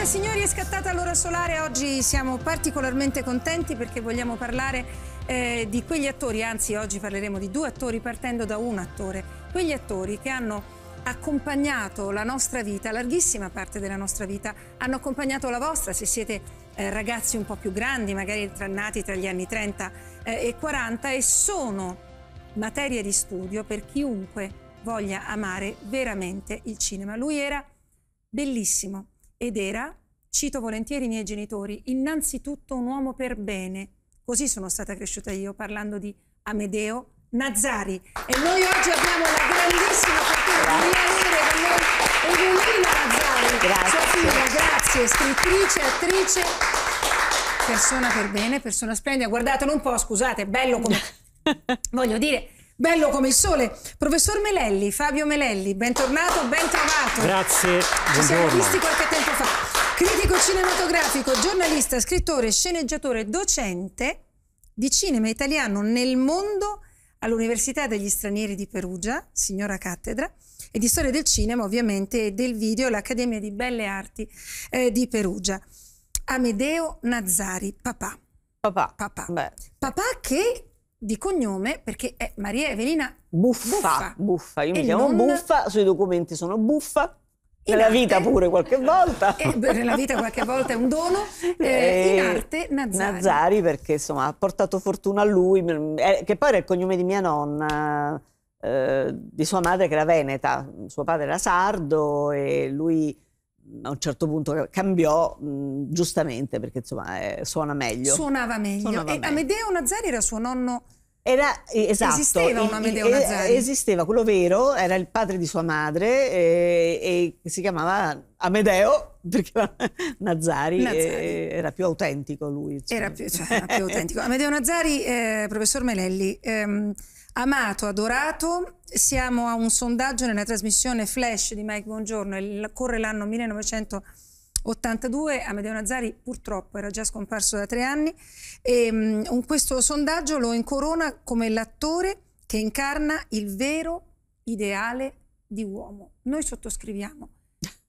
Signore e signori, è scattata l'ora solare. Oggi siamo particolarmente contenti perché vogliamo parlare eh, di quegli attori, anzi oggi parleremo di due attori partendo da un attore. Quegli attori che hanno accompagnato la nostra vita, larghissima parte della nostra vita, hanno accompagnato la vostra se siete eh, ragazzi un po' più grandi, magari tra, nati tra gli anni 30 eh, e 40 e sono materia di studio per chiunque voglia amare veramente il cinema. Lui era bellissimo ed era Cito volentieri i miei genitori, innanzitutto un uomo per bene. Così sono stata cresciuta io, parlando di Amedeo Nazari. E noi oggi abbiamo la grandissima fortuna di riavere con noi Evelina Nazari, grazie. sua figlia, grazie, scrittrice, attrice, persona per bene, persona splendida. Guardatelo un po', scusate, bello come... voglio dire, bello come il sole. Professor Melelli, Fabio Melelli, bentornato, ben trovato. Grazie. Ci siamo visti qualche tempo Critico cinematografico, giornalista, scrittore, sceneggiatore, docente di cinema italiano nel mondo all'Università degli Stranieri di Perugia, signora cattedra, e di storia del cinema ovviamente e del video all'Accademia di Belle Arti eh, di Perugia. Amedeo Nazzari, papà. Papà. Papà. Beh. Papà che di cognome perché è Maria Evelina Buffa. Buffa, buffa. io e mi chiamo non... Buffa, sui documenti sono Buffa nella arte, vita pure qualche volta. Eh, nella vita qualche volta è un dono. Eh, in eh, arte Nazari. Nazari perché insomma ha portato fortuna a lui, mm, eh, che poi era il cognome di mia nonna, eh, di sua madre che era veneta, suo padre era sardo e lui mm, a un certo punto cambiò mm, giustamente perché insomma eh, suona meglio. Suonava meglio. Suonava e meglio. Amedeo Nazari era suo nonno era, esatto, esisteva un Amedeo Nazari? Esisteva, quello vero, era il padre di sua madre e, e si chiamava Amedeo perché Nazari, Nazari. E, era più autentico lui. Cioè. Era, più, cioè, più autentico. Amedeo Nazari, eh, professor Melelli, ehm, amato, adorato, siamo a un sondaggio nella trasmissione Flash di Mike Buongiorno, il, corre l'anno 1900. 82, Amedeo Nazari purtroppo era già scomparso da tre anni e ehm, um, questo sondaggio lo incorona come l'attore che incarna il vero ideale di uomo. Noi sottoscriviamo.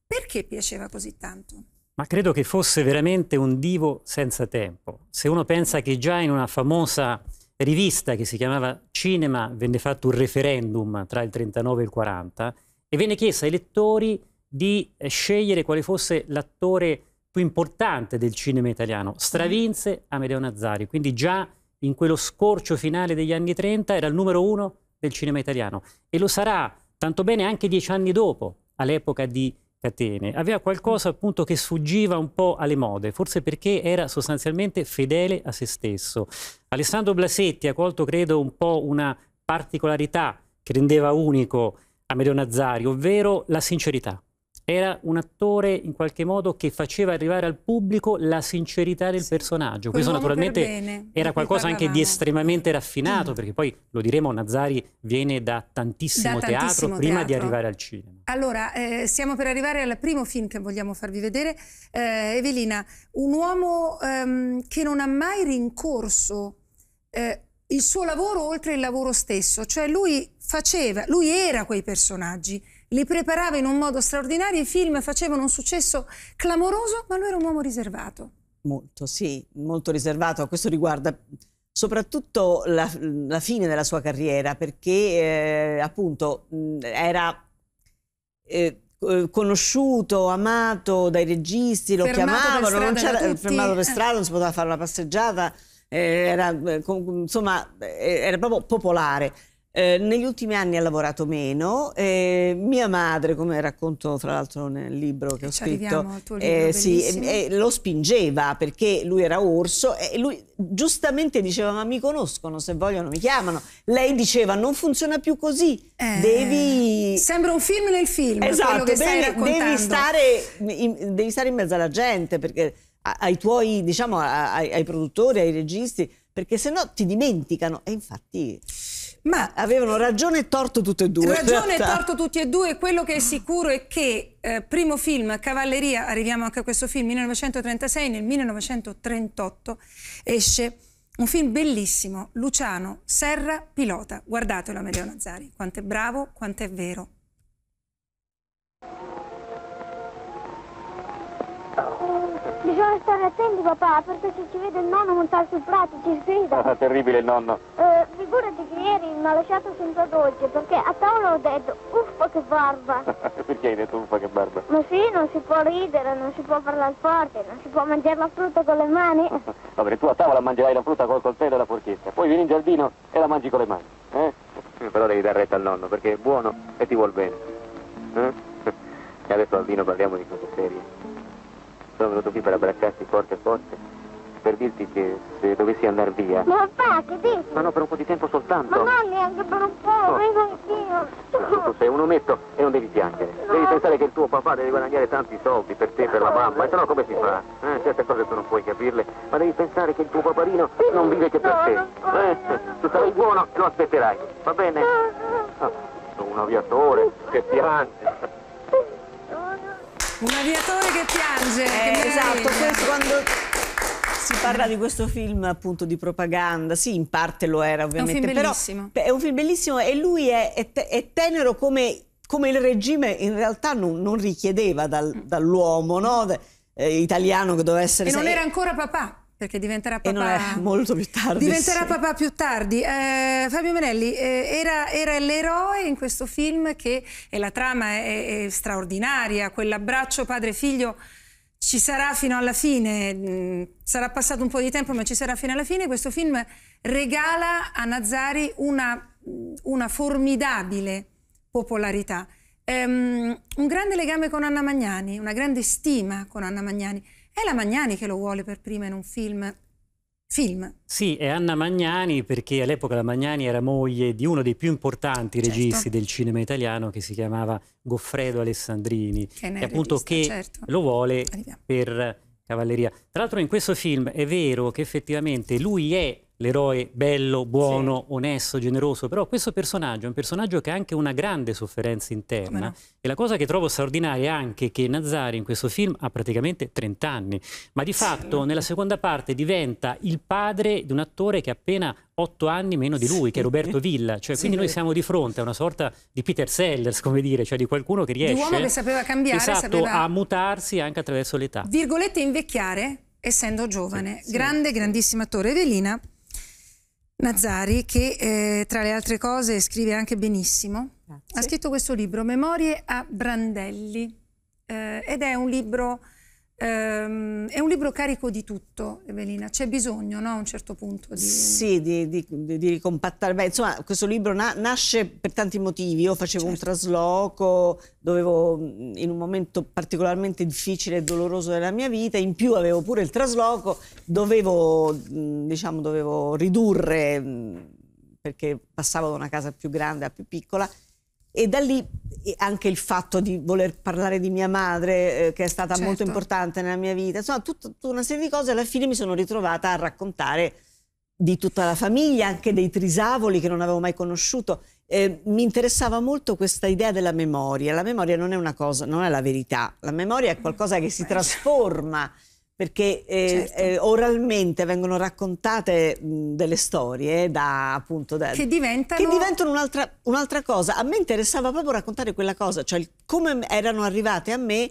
Perché piaceva così tanto? Ma credo che fosse veramente un divo senza tempo. Se uno pensa che già in una famosa rivista che si chiamava Cinema venne fatto un referendum tra il 39 e il 40 e venne chiesto ai lettori di eh, scegliere quale fosse l'attore più importante del cinema italiano. Stravinse mm. Amedeo Nazzari, quindi già in quello scorcio finale degli anni 30 era il numero uno del cinema italiano e lo sarà tanto bene anche dieci anni dopo, all'epoca di Catene. Aveva qualcosa mm. appunto che sfuggiva un po' alle mode, forse perché era sostanzialmente fedele a se stesso. Alessandro Blasetti ha colto, credo, un po' una particolarità che rendeva unico Amedeo Nazzari, ovvero la sincerità era un attore in qualche modo che faceva arrivare al pubblico la sincerità del sì, personaggio. Questo naturalmente era qualcosa anche di estremamente raffinato, mm. perché poi lo diremo, Nazari viene da tantissimo, da teatro, tantissimo prima di arrivare al cinema. Allora, eh, stiamo per arrivare al primo film che vogliamo farvi vedere. Eh, Evelina, un uomo ehm, che non ha mai rincorso eh, il suo lavoro oltre il lavoro stesso, cioè lui faceva, lui era quei personaggi li preparava in un modo straordinario, i film facevano un successo clamoroso, ma lui era un uomo riservato. Molto, sì, molto riservato. questo riguarda soprattutto la, la fine della sua carriera, perché eh, appunto era... Eh, eh, conosciuto, amato dai registi, lo fermato chiamavano, non c'era, eh, fermato per strada, non si poteva fare una passeggiata, eh, era, insomma, era proprio popolare. Eh, negli ultimi anni ha lavorato meno, eh, mia madre, come racconto tra l'altro nel libro che eh, ho Ci scritto, eh, sì, eh, eh, lo spingeva perché lui era orso e lui giustamente diceva ma mi conoscono, se vogliono mi chiamano. Lei diceva non funziona più così, devi... Sembra un film nel film, esatto, che devi, devi, stare in, devi stare in mezzo alla gente perché ai tuoi, diciamo, ai, ai produttori, ai registi, perché se no ti dimenticano e infatti... Ma avevano ragione e torto tutte e due. Ragione e cioè, torto tutti e due. Quello che è sicuro è che eh, primo film, Cavalleria, arriviamo anche a questo film, 1936, nel 1938 esce un film bellissimo, Luciano Serra Pilota. Guardatelo Amedeo Nazzari, quanto è bravo, quanto è vero. Bisogna stare attenti, papà, perché se ci vede il nonno montare sul prato ci sfida. Ah, terribile il nonno. Eh, figurati che ieri mi ha lasciato senza dolce, perché a tavola ho detto, uffa che barba. perché hai detto uffa che barba? Ma sì, non si può ridere, non si può parlare forte, non si può mangiare la frutta con le mani. Vabbè, tu a tavola mangerai la frutta col coltello e la forchetta, poi vieni in giardino e la mangi con le mani, eh? Però devi dar retta al nonno, perché è buono e ti vuol bene. Eh? E adesso al vino parliamo di cose serie sono venuto qui per abbracciarti forte forte, per dirti che se dovessi andare via... Ma va che dici? Ma no, per un po' di tempo soltanto. Ma non neanche per un po', oh. vengo anch'io. Tu sei un ometto e non devi piangere. No. Devi pensare che il tuo papà deve guadagnare tanti soldi per te, e per la mamma, e se no come si fa? Eh, certe cose tu non puoi capirle, ma devi pensare che il tuo paparino non vive che per te. Eh, tu sarai buono e lo aspetterai, va bene? Oh, un aviatore che piange. Un aviatore che piange. Eh, che esatto, questo quando si parla di questo film appunto di propaganda, sì in parte lo era ovviamente, è un film però è un film bellissimo e lui è, è, è tenero come, come, il regime in realtà non, non richiedeva dal, dall'uomo no? eh, italiano che doveva essere... E non era ancora papà perché diventerà papà... molto più tardi. Diventerà sì. papà più tardi. Eh, Fabio Menelli eh, era, era l'eroe in questo film che, e la trama è, è straordinaria, quell'abbraccio padre-figlio ci sarà fino alla fine, mm, sarà passato un po' di tempo ma ci sarà fino alla fine, questo film regala a Nazari una, una formidabile popolarità, um, un grande legame con Anna Magnani, una grande stima con Anna Magnani. È la Magnani che lo vuole per prima in un film Film. Sì, è Anna Magnani perché all'epoca la Magnani era moglie di uno dei più importanti certo. registi del cinema italiano che si chiamava Goffredo Alessandrini, che, ne che appunto regista, che certo. lo vuole Arriviamo. per Cavalleria. Tra l'altro in questo film è vero che effettivamente lui è l'eroe bello, buono, sì. onesto, generoso, però questo personaggio è un personaggio che ha anche una grande sofferenza interna no. e la cosa che trovo straordinaria è anche che Nazari in questo film ha praticamente 30 anni, ma di fatto sì. nella seconda parte diventa il padre di un attore che ha appena 8 anni meno di lui, sì. che è Roberto Villa, cioè quindi noi siamo di fronte a una sorta di Peter Sellers, come dire, cioè di qualcuno che riesce... Di uomo che sapeva cambiare, esatto, sapeva... a mutarsi anche attraverso l'età. Virgolette invecchiare? essendo giovane, grande, grandissimo attore, Evelina Nazari, che eh, tra le altre cose scrive anche benissimo. Grazie. Ha scritto questo libro, Memorie a Brandelli, eh, ed è un libro Ehm, è un libro carico di tutto, Evelina, c'è bisogno no, a un certo punto di... Sì, di, di, di ricompattare. Beh, insomma, questo libro na nasce per tanti motivi, io facevo certo. un trasloco, dovevo in un momento particolarmente difficile e doloroso della mia vita, in più avevo pure il trasloco, dovevo, diciamo, dovevo ridurre perché passavo da una casa più grande a più piccola e da lì anche il fatto di voler parlare di mia madre, eh, che è stata certo. molto importante nella mia vita, insomma, tutta, tutta una serie di cose, alla fine mi sono ritrovata a raccontare di tutta la famiglia, anche dei trisavoli che non avevo mai conosciuto. Eh, mi interessava molto questa idea della memoria. La memoria non è una cosa, non è la verità. La memoria è qualcosa che si certo. trasforma perché eh, certo. eh, oralmente vengono raccontate mh, delle storie da, appunto, da, che diventano, che diventano un'altra, un'altra, cosa. A me interessava proprio raccontare quella cosa, cioè come erano arrivate a me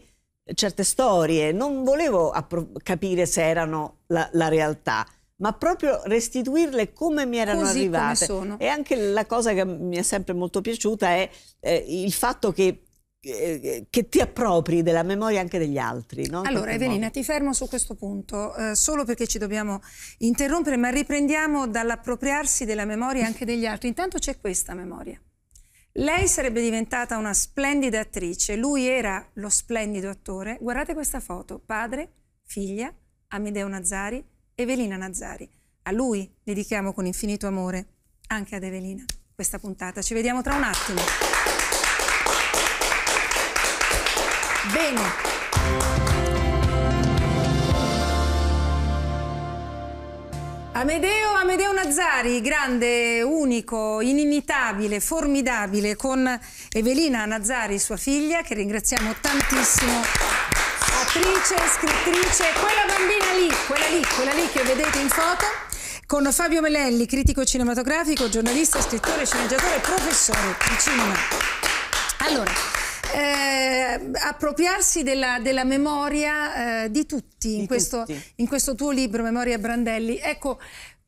certe storie. Non volevo appro- capire se erano la, la, realtà, ma proprio restituirle come mi erano Così arrivate. E anche la cosa che mi è sempre molto piaciuta è eh, il fatto che che ti appropri della memoria anche degli altri. No? Allora Evelina, modo. ti fermo su questo punto, eh, solo perché ci dobbiamo interrompere, ma riprendiamo dall'appropriarsi della memoria anche degli altri. Intanto c'è questa memoria. Lei sarebbe diventata una splendida attrice, lui era lo splendido attore. Guardate questa foto, padre, figlia, Amedeo Nazari, Evelina Nazari. A lui dedichiamo con infinito amore, anche ad Evelina, questa puntata. Ci vediamo tra un attimo. Bene. Amedeo, Amedeo Nazzari, grande, unico, inimitabile, formidabile, con Evelina Nazzari, sua figlia, che ringraziamo tantissimo. Attrice, scrittrice, quella bambina lì, quella lì, quella lì che vedete in foto, con Fabio Melelli, critico cinematografico, giornalista, scrittore, sceneggiatore e professore di cinema. Allora, eh, appropriarsi della, della memoria eh, di tutti, di in, questo, tutti. in questo tuo libro Memoria Brandelli. Ecco,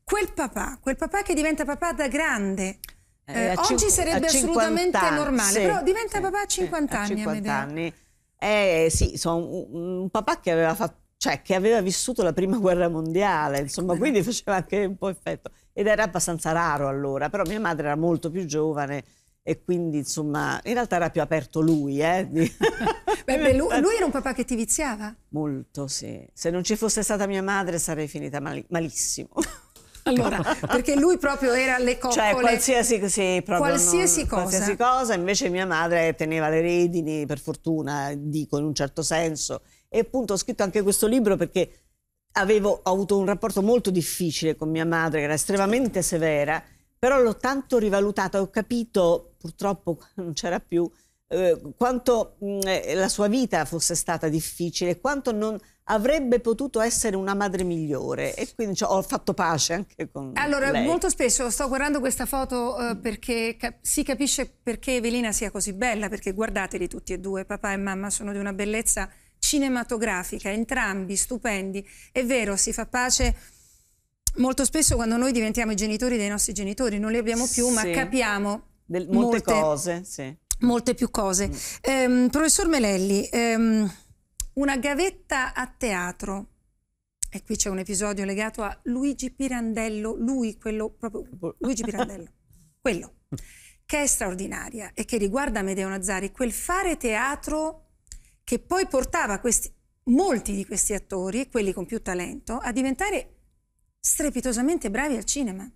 quel papà, quel papà che diventa papà da grande, eh, eh oggi sarebbe assolutamente anni, normale, sì, però diventa sì, papà a 50 anni. A 50 anni. Eh, sì, sono un, un papà che aveva, fatto, cioè, che aveva vissuto la prima guerra mondiale, ecco, insomma, quindi faceva anche un po' effetto. Ed era abbastanza raro allora, però mia madre era molto più giovane e quindi insomma in realtà era più aperto lui. Eh? beh, beh, lui, lui, era un papà che ti viziava? Molto, sì. Se non ci fosse stata mia madre sarei finita mal malissimo. Allora, perché lui proprio era le coccole. Cioè, qualsiasi, sì, proprio, qualsiasi no, cosa. Qualsiasi cosa, invece mia madre teneva le redini, per fortuna, dico in un certo senso. E appunto ho scritto anche questo libro perché avevo avuto un rapporto molto difficile con mia madre, che era estremamente severa, però l'ho tanto rivalutata, ho capito purtroppo non c'era più, eh, quanto mh, mm, eh, la sua vita fosse stata difficile, quanto non avrebbe potuto essere una madre migliore e quindi cioè, ho fatto pace anche con Allora, lei. molto spesso sto guardando questa foto eh, perché cap si capisce perché Evelina sia così bella, perché guardateli tutti e due, papà e mamma sono di una bellezza cinematografica, entrambi stupendi. È vero, si fa pace molto spesso quando noi diventiamo i genitori dei nostri genitori, non li abbiamo più, sì. ma capiamo del, molte, molte, cose, sì. Molte più cose. Mm. Ehm, professor Melelli, ehm, una gavetta a teatro. E qui c'è un episodio legato a Luigi Pirandello, lui, quello proprio, Luigi Pirandello, quello, che è straordinaria e che riguarda Medeo Nazari, quel fare teatro che poi portava questi, molti di questi attori, quelli con più talento, a diventare strepitosamente bravi al cinema.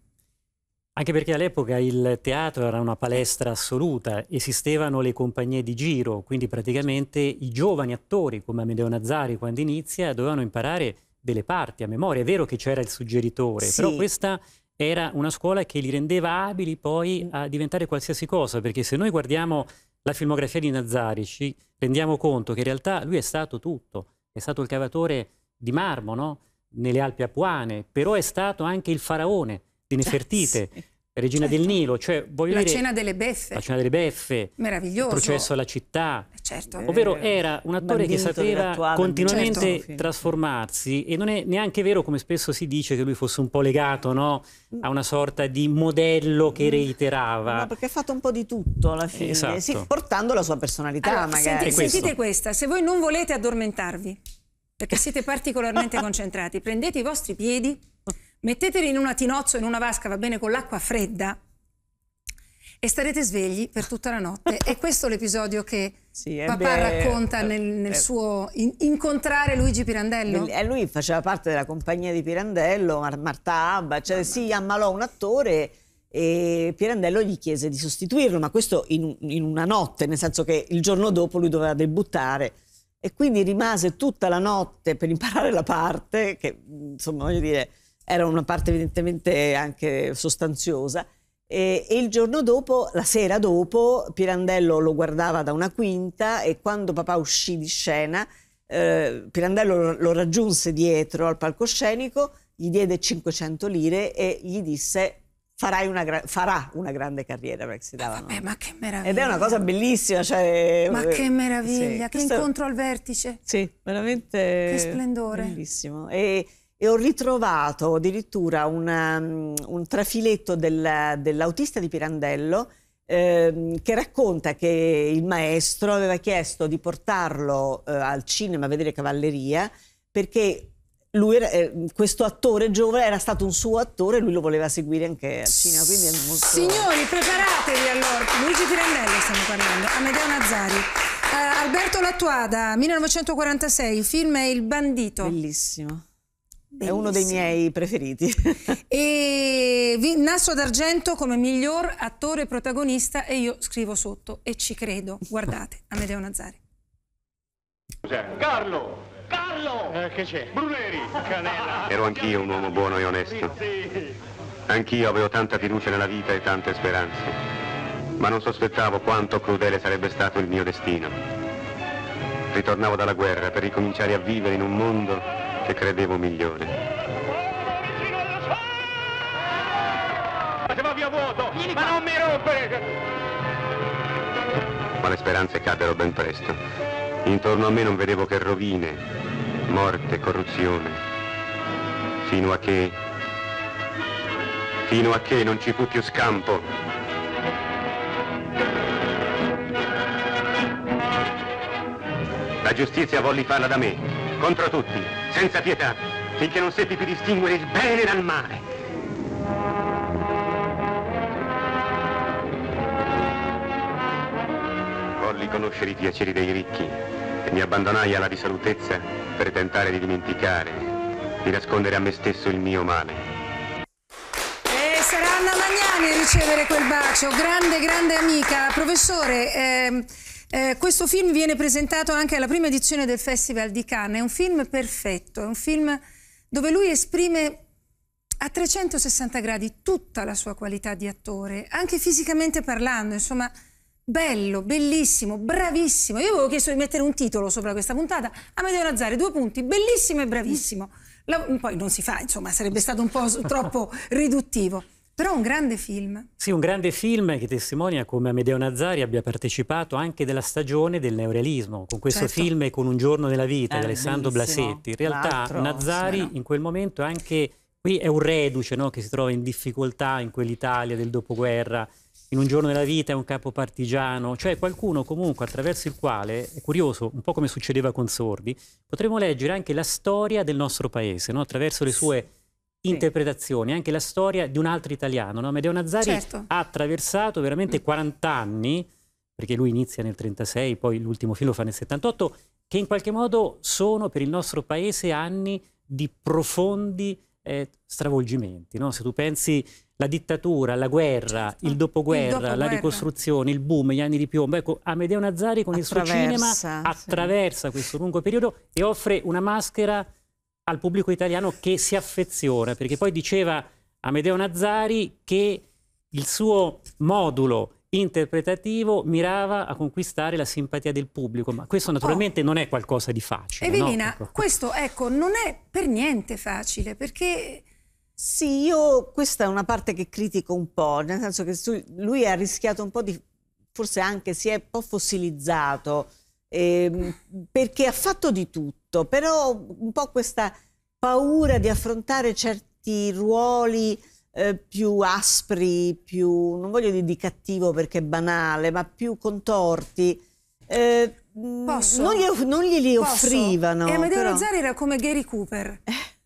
Anche perché all'epoca il teatro era una palestra assoluta, esistevano le compagnie di giro, quindi praticamente i giovani attori come Amedeo Nazari quando inizia dovevano imparare delle parti a memoria. È vero che c'era il suggeritore, sì. però questa era una scuola che li rendeva abili poi a diventare qualsiasi cosa, perché se noi guardiamo la filmografia di Nazari ci rendiamo conto che in realtà lui è stato tutto, è stato il cavatore di marmo no? nelle Alpi Apuane, però è stato anche il faraone di Nefertite. Cioè, sì. Regina certo. del Nilo, cioè voglio la dire... La cena delle beffe. La cena delle beffe. Meraviglioso. Il processo alla città. Eh, certo. Ovvero eh, era un attore che sapeva continuamente certo. trasformarsi e non è neanche vero come spesso si dice che lui fosse un po' legato no? Mm. a una sorta di modello che mm. reiterava. No, perché ha fatto un po' di tutto alla fine, esatto. sì, portando la sua personalità allora, magari. Senti, sentite questa, se voi non volete addormentarvi, perché siete particolarmente concentrati, prendete i vostri piedi Metteteli in una tinozzo, in una vasca, va bene, con l'acqua fredda e starete svegli per tutta la notte. e questo è l'episodio che sì, eh papà beh, racconta eh, nel, nel eh, suo in, incontrare Luigi Pirandello. E eh, lui faceva parte della compagnia di Pirandello, Mar Marta Abba, cioè Mamma. si ammalò un attore e Pirandello gli chiese di sostituirlo, ma questo in, in una notte, nel senso che il giorno dopo lui doveva debuttare e quindi rimase tutta la notte per imparare la parte, che insomma voglio dire era una parte evidentemente anche sostanziosa. E, e, il giorno dopo, la sera dopo, Pirandello lo guardava da una quinta e quando papà uscì di scena, eh, Pirandello lo raggiunse dietro al palcoscenico, gli diede 500 lire e gli disse una gra- farà una grande carriera perché si davano. Eh, vabbè, ma che meraviglia! Ed è una cosa bellissima. Cioè, ma eh, che meraviglia, sì. che Questo... incontro al vertice! Sì, veramente. Che splendore! Bellissimo. E, e ho ritrovato addirittura una, mm, un trafiletto del, dell'autista di Pirandello ehm, che racconta che il maestro aveva chiesto di portarlo eh, al cinema a vedere Cavalleria perché era, eh, questo attore giovane era stato un suo attore e lui lo voleva seguire anche al cinema. Molto... Signori, preparatevi allora. Luigi Pirandello stiamo parlando, Amedeo Nazzari. Uh, Alberto Lattuada, 1946, il film è Il bandito. Bellissimo. Bellissimo. È uno dei miei preferiti. e Nasso d'Argento come miglior attore protagonista e io scrivo sotto e ci credo. Guardate, Amedeo Nazari. Carlo! Carlo! Eh, che c'è? Bruneri! Canella! Ero anch'io un uomo buono e onesto. Anch'io avevo tanta fiducia nella vita e tante speranze. Ma non sospettavo quanto crudele sarebbe stato il mio destino. Ritornavo dalla guerra per ricominciare a vivere in un mondo che credevo migliore. Se va via vuoto, ma non mi rompere! Ma le speranze caddero ben presto. Intorno a me non vedevo che rovine, morte, corruzione. Fino a che... Fino a che non ci fu più scampo. La giustizia volli farla da me, contro tutti senza pietà, finché non seppi più distinguere il bene dal male. Volli conoscere i piaceri dei ricchi e mi abbandonai alla risalutezza per tentare di dimenticare, di nascondere a me stesso il mio male sarà Anna Magnani a ricevere quel bacio, grande, grande amica. Professore, eh, eh, questo film viene presentato anche alla prima edizione del Festival di Cannes. È un film perfetto, è un film dove lui esprime a 360 gradi tutta la sua qualità di attore, anche fisicamente parlando, insomma, bello, bellissimo, bravissimo. Io avevo chiesto di mettere un titolo sopra questa puntata, Amedeo Lazzari, due punti, bellissimo e bravissimo. La, poi non si fa, insomma, sarebbe stato un po' troppo riduttivo. Però un grande film. Sì, un grande film che testimonia come Amedeo Nazzari abbia partecipato anche della stagione del neorealismo, con questo certo. film con Un giorno nella vita eh, di Alessandro bellissimo. Blasetti. In realtà Nazzari no? in quel momento è anche, qui è un reduce no? che si trova in difficoltà in quell'Italia del dopoguerra, in un giorno nella vita è un capo partigiano, cioè qualcuno comunque attraverso il quale, è curioso, un po' come succedeva con Sordi, potremmo leggere anche la storia del nostro paese, no? attraverso le sue interpretazioni, anche la storia di un altro italiano. No? Medeo Nazzari certo. ha attraversato veramente 40 anni, perché lui inizia nel 36, poi l'ultimo film lo fa nel 78, che in qualche modo sono per il nostro paese anni di profondi eh, stravolgimenti. No? Se tu pensi la dittatura, la guerra, certo. il, dopoguerra, il, dopoguerra, la ricostruzione, il boom, gli anni di piombo. Ecco, Amedeo Nazzari con attraversa, il suo cinema attraversa sì. questo lungo periodo e offre una maschera al pubblico italiano che si affeziona, perché poi diceva Amedeo Nazzari che il suo modulo interpretativo mirava a conquistare la simpatia del pubblico, ma questo naturalmente oh. non è qualcosa di facile. Evelina, no? Ecco. questo ecco, non è per niente facile, perché sì, io questa è una parte che critico un po', nel senso che lui ha rischiato un po' di, forse anche si è un po' fossilizzato, eh, perché ha fatto di tutto questo, però un po' questa paura di affrontare certi ruoli eh, più aspri, più, non voglio dire di cattivo perché è banale, ma più contorti. Eh, mm, Posso? Non, gli, non glieli Posso? offrivano. E Amedeo però... Zari era come Gary Cooper.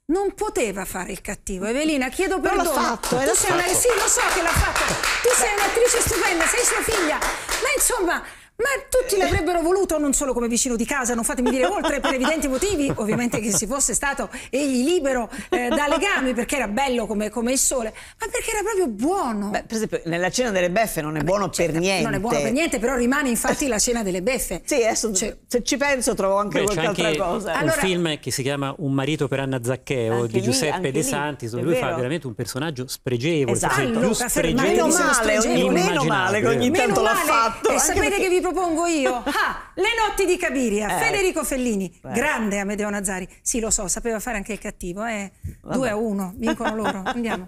Non poteva fare il cattivo. Evelina, chiedo però perdono. L'ha fatto, tu sei fatto. Una... Sì, lo so che l'ha fatto. Tu sei un'attrice stupenda, sei sua figlia. Ma insomma... Ma tutti l'avrebbero voluto non solo come vicino di casa, non fatemi dire oltre per evidenti motivi, ovviamente che si fosse stato egli libero eh, da legami perché era bello come, come, il sole, ma perché era proprio buono. Beh, per esempio nella cena delle beffe non è Vabbè, buono per niente. Certo, non è buono per niente, però rimane infatti la cena delle beffe. Sì, adesso cioè, se ci penso trovo anche beh, qualche anche altra cosa. Un allora, film che si chiama Un marito per Anna Zaccheo di Giuseppe De Santi, dove lui vero. fa veramente un personaggio spregevole, esatto. Allora, più spregevole, meno male, ogni, meno male che ogni tanto l'ha fatto. E sapete che vi propongo propongo io. Ah, le notti di Cabiria, eh. Federico Fellini, Beh. grande Amedeo Nazari. Sì, lo so, sapeva fare anche il cattivo. Eh. 2 a 1, vincono loro. Andiamo.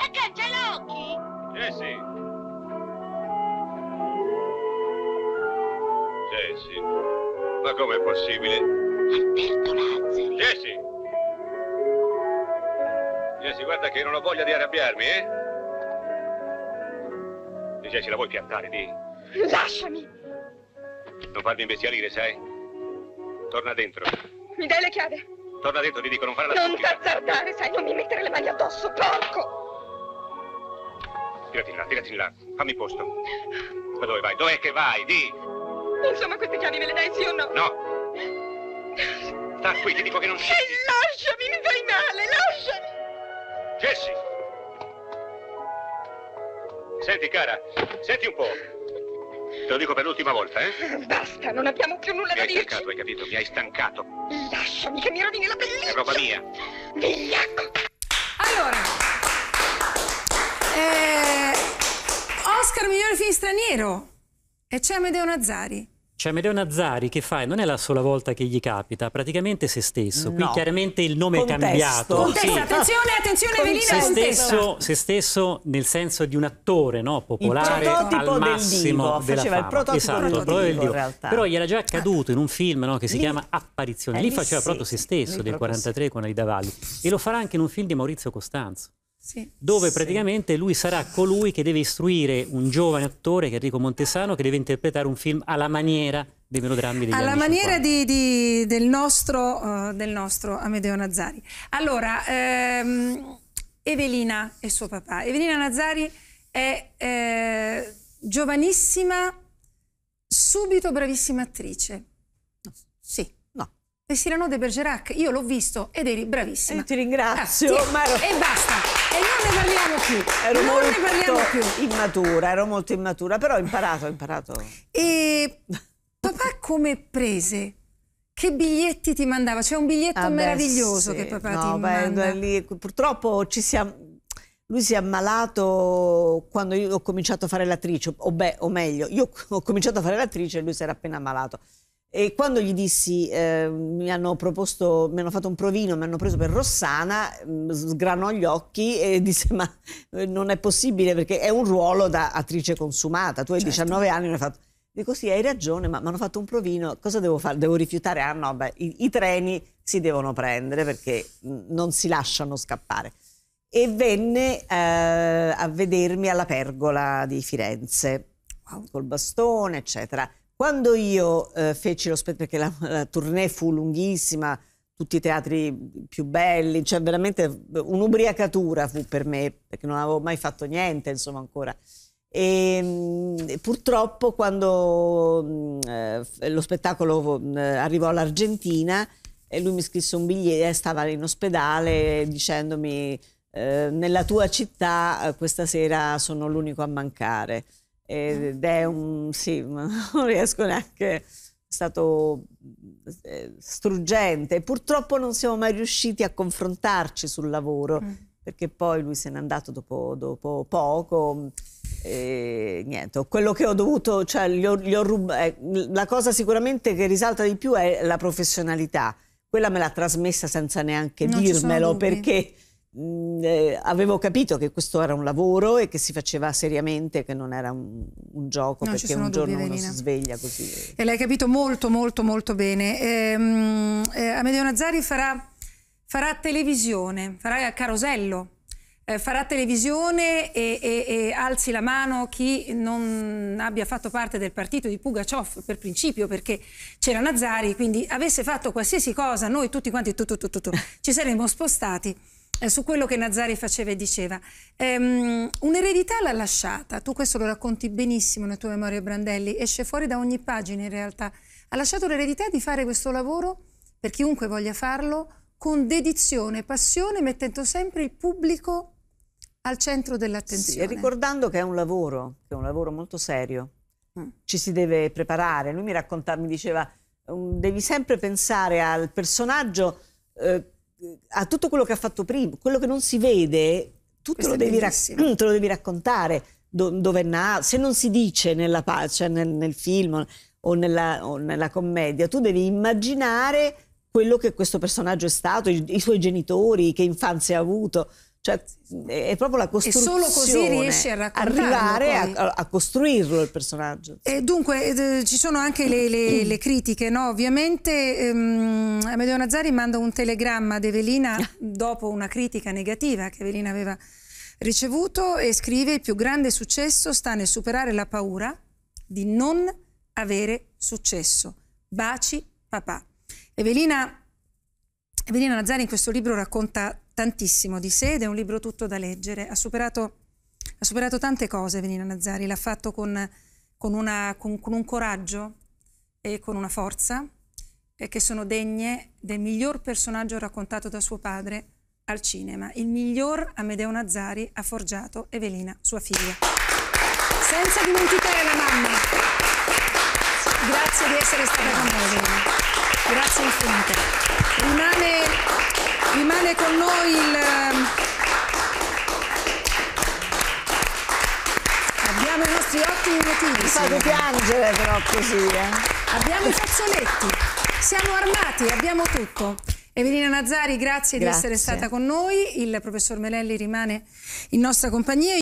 E cancelocchi? Eh sì. Sì, sì. Ma com'è possibile? Alberto Lazzari. Sì, Jesse, guarda che non ho voglia di arrabbiarmi, eh? Dice, ce la vuoi piantare, di? Lasciami! Non farmi imbestialire, sai? Torna dentro. Mi dai le chiavi? Torna dentro, ti dico, non fare la Non t'azzardare, sai, non mi mettere le mani addosso, porco! Tirati in là, tirati in là. Fammi posto. Ma dove vai? Dov'è che vai? Di! Insomma, queste chiavi me le dai sì o no? No! Sta qui, ti dico che non scendi! No! Jessie! Senti, cara, senti un po'. Te lo dico per l'ultima volta, eh? Basta, non abbiamo più nulla mi da dire. Mi hai stancato, hai capito? Mi hai stancato. Lasciami che mi rovini la pelliccia. È roba mia. Vigliacco. Allora. Eh, Oscar migliore film straniero. E c'è Amedeo Nazari. C'è cioè, Amedeo Nazzari che fai? non è la sola volta che gli capita, praticamente se stesso. Qui chiaramente il nome Contesto. è cambiato. Contesta, sì. attenzione, attenzione, Evelina. Se stesso, se stesso nel senso di un attore no? popolare al massimo del divo, faceva il prototipo, esatto, prototipo, prototipo il divo. in realtà. Però gli era già accaduto in un film no? che si lì, chiama Apparizione. Lì, lì faceva sì, proprio se stesso, del 43 sì. con Aida Valli. E lo farà anche in un film di Maurizio Costanzo dove sì. praticamente lui sarà colui che deve istruire un giovane attore, che è Enrico Montesano, che deve interpretare un film alla maniera dei melodrammi degli alla maniera di, di, del, nostro, uh, del, nostro, Amedeo Nazari. Allora, ehm, Evelina e suo papà. Evelina Nazari è eh, giovanissima, subito bravissima attrice. No. Sì. Cyrano de Bergerac, io l'ho visto ed eri bravissima. E eh, ti ringrazio. Ah, ti... E basta. E non ne parliamo più. Ero non molto ne parliamo più. Immatura, ero molto immatura, però ho imparato, ho imparato. E papà come prese? Che biglietti ti mandava? C'è un biglietto ah, meraviglioso beh, sì. che papà no, ti beh, manda. Lì, purtroppo ci siamo lui si è ammalato quando io ho cominciato a fare l'attrice, o, beh, o meglio, io ho cominciato a fare l'attrice e lui si era appena ammalato. E quando gli dissi, eh, mi hanno proposto, mi hanno fatto un provino, mi hanno preso per Rossana, mm, sgranò gli occhi e disse: Ma eh, non è possibile perché è un ruolo da attrice consumata. Tu hai certo. 19 anni, ne hai fatto. Dico sì, hai ragione, ma mi hanno fatto un provino, cosa devo fare? Devo rifiutare? Ah no, beh, i, i treni si devono prendere perché mm, non si lasciano scappare. E venne eh, a vedermi alla pergola di Firenze, wow. col bastone, eccetera. Quando io eh, feci lo spettacolo, perché la, la tournée fu lunghissima, tutti i teatri più belli, cioè veramente un'ubriacatura fu per me, perché non avevo mai fatto niente, insomma, ancora. E, ehm, mh, purtroppo quando mh, mm, eh, lo spettacolo mh, mm, arrivò all'Argentina, e lui mi scrisse un biglietto, stava in ospedale dicendomi eh, nella tua città eh, questa sera sono l'unico a mancare ed è un sì, non riesco neanche, è stato eh, struggente. Purtroppo non siamo mai riusciti a confrontarci sul lavoro mm. perché poi lui se n'è andato dopo, dopo poco. E niente, quello che ho dovuto, cioè, gli ho, gli ho rub... Eh, la cosa sicuramente che risalta di più è la professionalità. Quella me l'ha trasmessa senza neanche non dirmelo perché mh, mm, eh, avevo capito che questo era un lavoro e che si faceva seriamente, che non era un, un gioco, no, perché un giorno dubbi, uno si sveglia così. E l'hai capito molto, molto, molto bene. Ehm, eh, Amedeo Nazari farà, farà televisione, farà carosello. Eh, farà televisione e, e, e, alzi la mano chi non abbia fatto parte del partito di Pugaciov per principio perché c'era Nazari, quindi avesse fatto qualsiasi cosa noi tutti quanti tu, tu, tu, ci saremmo spostati eh, su quello che Nazari faceva e diceva. Um, un'eredità l'ha lasciata, tu questo lo racconti benissimo nella tua memoria Brandelli, esce fuori da ogni pagina in realtà. Ha lasciato l'eredità di fare questo lavoro per chiunque voglia farlo con dedizione, passione, mettendo sempre il pubblico al centro dell'attenzione. Sì, ricordando che è un lavoro, che è un lavoro molto serio. Mm. Ci si deve preparare. Lui mi raccontava, mi diceva, mm, devi sempre pensare al personaggio eh, a tutto quello che ha fatto prima, quello che non si vede, tu te lo, devi, mm, te lo, devi raccontare do, dove nato, se non si dice nella pace, cioè nel, nel film o nella, o nella, commedia, tu devi immaginare quello che questo personaggio è stato, i, i suoi genitori, che infanzia ha avuto. Cioè, è proprio la costruzione. E solo così riesce a arrivare a, a, costruirlo il personaggio. E dunque, eh, ci sono anche le, le, le critiche, no? Ovviamente ehm, Amedeo Nazari manda un telegramma ad Evelina ah. dopo una critica negativa che Evelina aveva ricevuto e scrive il più grande successo sta nel superare la paura di non avere successo. Baci papà. Evelina, Evelina Nazari in questo libro racconta tantissimo di sé ed è un libro tutto da leggere. Ha superato, ha superato tante cose Venina Nazzari, l'ha fatto con, con, una, con, con, un coraggio e con una forza eh, che sono degne del miglior personaggio raccontato da suo padre al cinema. Il miglior Amedeo Nazzari ha forgiato Evelina, sua figlia. Senza dimenticare la mamma. Grazie di essere stata con noi, Evelina. Grazie infinite. Rimane Rimane con noi il... Ehm, abbiamo i nostri ottimi motivi. Mi fate piangere però così. Eh. Abbiamo i fazzoletti, siamo armati, abbiamo tutto. Evelina Nazzari, grazie, grazie. di essere stata con noi. Il professor Melelli rimane in nostra compagnia.